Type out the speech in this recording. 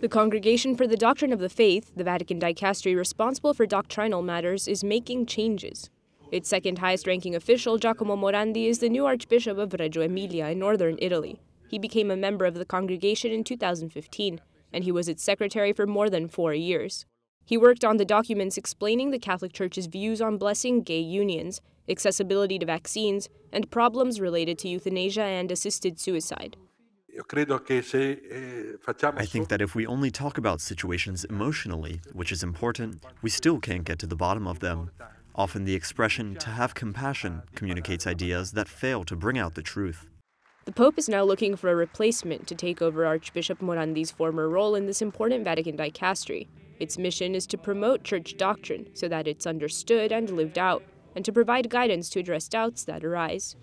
The Congregation for the Doctrine of the Faith, the Vatican dicastery responsible for doctrinal matters, is making changes. Its second highest ranking official, Giacomo Morandi, is the new Archbishop of Reggio Emilia in northern Italy. He became a member of the congregation in 2015, and he was its secretary for more than four years. He worked on the documents explaining the Catholic Church's views on blessing gay unions, accessibility to vaccines, and problems related to euthanasia and assisted suicide. Eh, I think that if we only talk about situations emotionally, which is important, we still can't get to the bottom of them. Often the expression to have compassion communicates ideas that fail to bring out the truth. The Pope is now looking for a replacement to take over Archbishop Morandi's former role in this important Vatican dicastery. Its mission is to promote church doctrine so that it's understood and lived out, and to provide guidance to address doubts that arise.